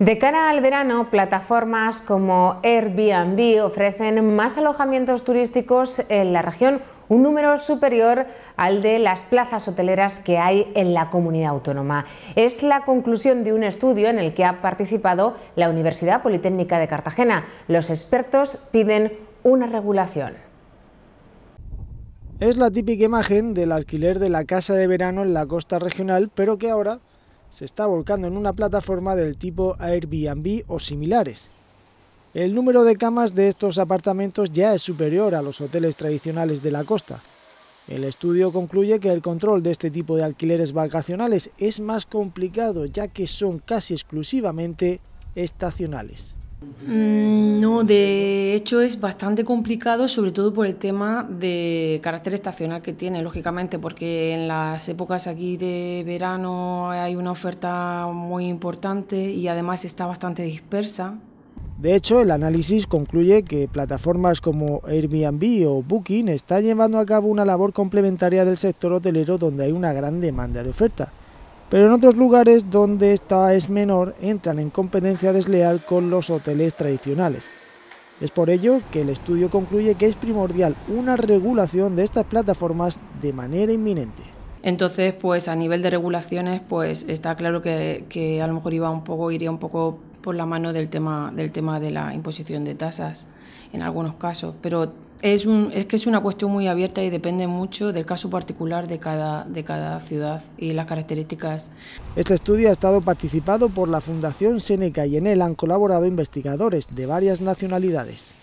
De cara al verano, plataformas como Airbnb ofrecen más alojamientos turísticos en la región, un número superior al de las plazas hoteleras que hay en la comunidad autónoma. Es la conclusión de un estudio en el que ha participado la Universidad Politécnica de Cartagena. Los expertos piden una regulación. Es la típica imagen del alquiler de la casa de verano en la costa regional, pero que ahora se está volcando en una plataforma del tipo Airbnb o similares. El número de camas de estos apartamentos ya es superior a los hoteles tradicionales de la costa. El estudio concluye que el control de este tipo de alquileres vacacionales es más complicado ya que son casi exclusivamente estacionales. Mm, no, de hecho es bastante complicado, sobre todo por el tema de carácter estacional que tiene, lógicamente, porque en las épocas aquí de verano hay una oferta muy importante y además está bastante dispersa. De hecho, el análisis concluye que plataformas como Airbnb o Booking están llevando a cabo una labor complementaria del sector hotelero donde hay una gran demanda de oferta pero en otros lugares donde esta es menor entran en competencia desleal con los hoteles tradicionales. Es por ello que el estudio concluye que es primordial una regulación de estas plataformas de manera inminente. Entonces, pues a nivel de regulaciones, pues está claro que, que a lo mejor iba un poco, iría un poco por la mano del tema, del tema de la imposición de tasas en algunos casos, pero es, que es una cuestión muy abierta y depende mucho del caso particular de cada, de cada ciudad y las características. Este estudio ha estado participado por la Fundación Seneca y en él han colaborado investigadores de varias nacionalidades.